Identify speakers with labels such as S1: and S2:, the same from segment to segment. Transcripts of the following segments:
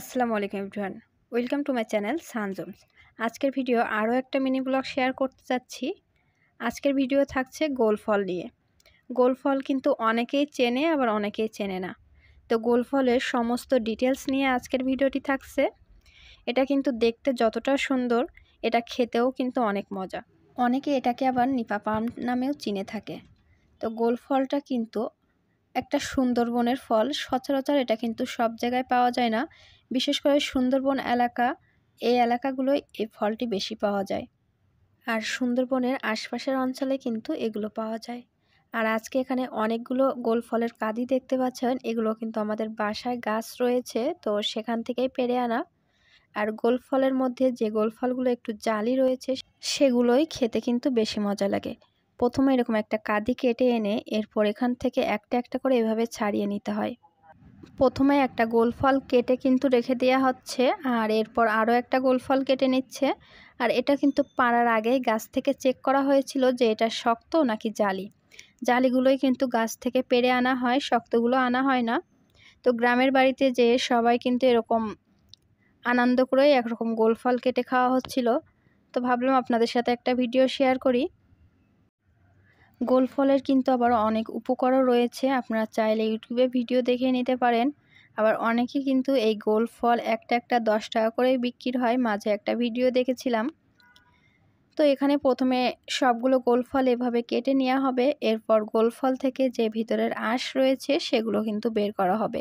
S1: আসসালামু আলাইকুম everyone welcome to my channel সানজমস আজকের ভিডিও আরও একটা মিনি ব্লগ শেয়ার করতে চাচ্ছি আজকের ভিডিও থাকছে গোল ফল নিয়ে গোল ফল কিন্তু অনেকেই চেনে আবার অনেকেই চেনে না তো গোল ফলের সমস্ত ডিটেলস নিয়ে আজকের ভিডিওটি থাকছে এটা কিন্তু দেখতে যতটা সুন্দর এটা খেতেও কিন্তু অনেক মজা অনেকে এটাকে আবার নিপা পাম নামেও চিনে থাকে তো গোল ফলটা কিন্তু একটা সুন্দরবনের ফল সচরাচর এটা কিন্তু সব জায়গায় পাওয়া যায় না বিশেষ করে সুন্দরবন এলাকা এই এলাকাগুলোয় এই ফলটি বেশি পাওয়া যায় আর সুন্দরবনের আশপাশের অঞ্চলে কিন্তু এগুলো পাওয়া যায় আর আজকে এখানে অনেকগুলো গোল ফলের কাঁদি দেখতে পাচ্ছেন এগুলো কিন্তু আমাদের বাসায় গাছ রয়েছে তো সেখান থেকেই পেরে আনা আর গোল ফলের মধ্যে যে গোল ফলগুলো একটু জালি রয়েছে সেগুলোই খেতে কিন্তু বেশি মজা লাগে প্রথমে এরকম একটা কাঁদি কেটে এনে এরপর এখান থেকে একটা একটা করে এভাবে ছাড়িয়ে নিতে হয় প্রথমে একটা গোল ফল কেটে কিন্তু রেখে দেওয়া হচ্ছে আর এরপর আরও একটা গোল ফল কেটে নিচ্ছে আর এটা কিন্তু পাড়ার আগেই গাছ থেকে চেক করা হয়েছিল যে এটা শক্ত নাকি জালি জালিগুলোই কিন্তু গাছ থেকে পেরে আনা হয় শক্তগুলো আনা হয় না তো গ্রামের বাড়িতে যে সবাই কিন্তু এরকম আনন্দ করেই একরকম গোল ফল কেটে খাওয়া হচ্ছিল তো ভাবলাম আপনাদের সাথে একটা ভিডিও শেয়ার করি গোল ফলের কিন্তু আবার অনেক উপকারও রয়েছে আপনারা চাইলে ইউটিউবে ভিডিও দেখে নিতে পারেন আবার অনেকে কিন্তু এই গোল ফল একটা একটা দশ টাকা করে বিক্রি হয় মাঝে একটা ভিডিও দেখেছিলাম তো এখানে প্রথমে সবগুলো গোল ফল এভাবে কেটে নেওয়া হবে এরপর গোল ফল থেকে যে ভিতরের আঁশ রয়েছে সেগুলো কিন্তু বের করা হবে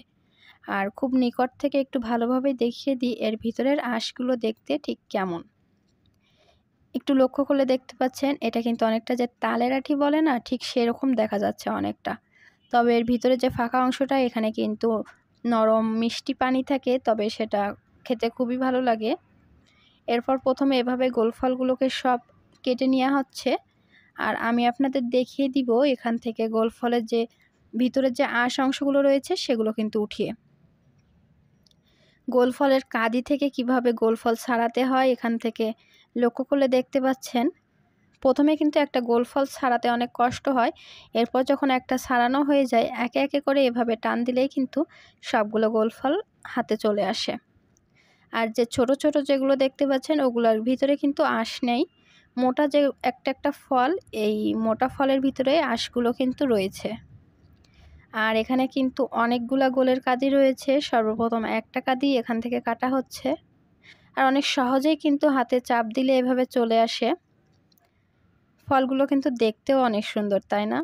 S1: আর খুব নিকট থেকে একটু ভালোভাবে দেখিয়ে দিই এর ভিতরের আঁশগুলো দেখতে ঠিক কেমন একটু লক্ষ্য করলে দেখতে পাচ্ছেন এটা কিন্তু অনেকটা যে তালের আঠি বলে না ঠিক সেরকম দেখা যাচ্ছে অনেকটা তবে এর ভিতরে যে ফাঁকা অংশটা এখানে কিন্তু নরম মিষ্টি পানি থাকে তবে সেটা খেতে খুবই ভালো লাগে এরপর প্রথমে এভাবে গোলফলগুলোকে সব কেটে নেওয়া হচ্ছে আর আমি আপনাদের দেখিয়ে দিব এখান থেকে গোলফলের যে ভিতরের যে আঁশ অংশগুলো রয়েছে সেগুলো কিন্তু উঠিয়ে গোলফলের কাঁদি থেকে কিভাবে গোলফল ছাড়াতে হয় এখান থেকে লক্ষ্য করলে দেখতে পাচ্ছেন প্রথমে কিন্তু একটা গোলফল ছাড়াতে অনেক কষ্ট হয় এরপর যখন একটা ছাড়ানো হয়ে যায় একে একে করে এভাবে টান দিলেই কিন্তু সবগুলো গোলফল হাতে চলে আসে আর যে ছোট ছোট যেগুলো দেখতে পাচ্ছেন ওগুলোর ভিতরে কিন্তু আঁশ নেই মোটা যে একটা একটা ফল এই মোটা ফলের ভিতরে আঁশগুলো কিন্তু রয়েছে আর এখানে কিন্তু অনেকগুলা গোলের কাদি রয়েছে সর্বপ্রথম একটা কাদি এখান থেকে কাটা হচ্ছে আর অনেক সহজেই কিন্তু হাতে চাপ দিলে এভাবে চলে আসে ফলগুলো কিন্তু দেখতেও অনেক সুন্দর তাই না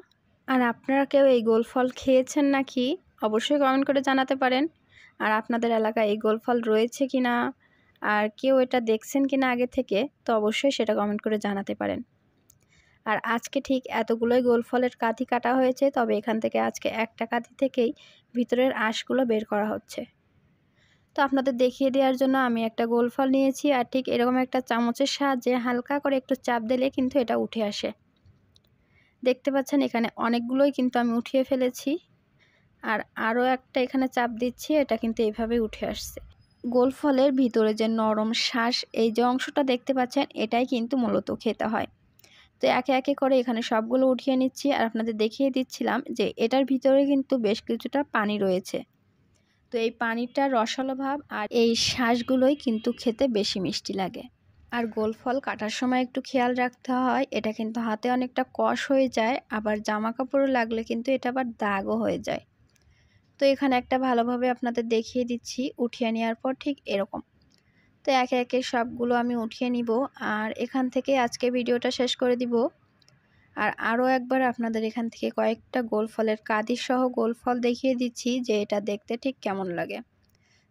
S1: আর আপনারা কেউ এই গোল ফল খেয়েছেন নাকি অবশ্যই কমেন্ট করে জানাতে পারেন আর আপনাদের এলাকায় এই গোল ফল রয়েছে কি না আর কেউ এটা দেখছেন কি না আগে থেকে তো অবশ্যই সেটা কমেন্ট করে জানাতে পারেন আর আজকে ঠিক এতগুলোই গোলফলের কাঁথি কাটা হয়েছে তবে এখান থেকে আজকে একটা কাঁথি থেকেই ভিতরের আঁশগুলো বের করা হচ্ছে তো আপনাদের দেখিয়ে দেওয়ার জন্য আমি একটা গোল ফল নিয়েছি আর ঠিক এরকম একটা চামচের সাহায্যে হালকা করে একটু চাপ দিলে কিন্তু এটা উঠে আসে দেখতে পাচ্ছেন এখানে অনেকগুলোই কিন্তু আমি উঠিয়ে ফেলেছি আর আরও একটা এখানে চাপ দিচ্ছি এটা কিন্তু এইভাবে উঠে আসছে গোল ফলের ভিতরে যে নরম শ্বাস এই যে অংশটা দেখতে পাচ্ছেন এটাই কিন্তু মূলত খেতে হয় তো একে একে করে এখানে সবগুলো উঠিয়ে নিচ্ছি আর আপনাদের দেখিয়ে দিচ্ছিলাম যে এটার ভিতরে কিন্তু বেশ কিছুটা পানি রয়েছে তো এই পানিটা রসালো ভাব আর এই শ্বাসগুলোই কিন্তু খেতে বেশি মিষ্টি লাগে আর গোল ফল কাটার সময় একটু খেয়াল রাখতে হয় এটা কিন্তু হাতে অনেকটা কষ হয়ে যায় আবার জামা কাপড়ও লাগলে কিন্তু এটা আবার দাগও হয়ে যায় তো এখানে একটা ভালোভাবে আপনাদের দেখিয়ে দিচ্ছি উঠিয়ে নেওয়ার পর ঠিক এরকম তো একে একে সবগুলো আমি উঠিয়ে নিব আর এখান থেকে আজকে ভিডিওটা শেষ করে দিব আর আরও একবার আপনাদের এখান থেকে কয়েকটা গোল ফলের কাদির সহ গোল ফল দেখিয়ে দিচ্ছি যে এটা দেখতে ঠিক কেমন লাগে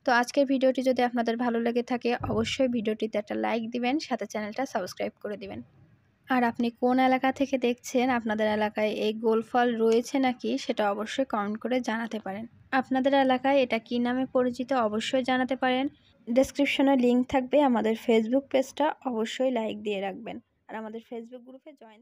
S1: তো আজকের ভিডিওটি যদি আপনাদের ভালো লেগে থাকে অবশ্যই ভিডিওটিতে একটা লাইক দিবেন সাথে চ্যানেলটা সাবস্ক্রাইব করে দিবেন আর আপনি কোন এলাকা থেকে দেখছেন আপনাদের এলাকায় এই গোলফল রয়েছে নাকি সেটা অবশ্যই কমেন্ট করে জানাতে পারেন আপনাদের এলাকায় এটা কি নামে পরিচিত অবশ্যই জানাতে পারেন ডেসক্রিপশনে লিঙ্ক থাকবে আমাদের ফেসবুক পেজটা অবশ্যই লাইক দিয়ে রাখবেন আর আমাদের ফেসবুক গ্রুপে জয়েন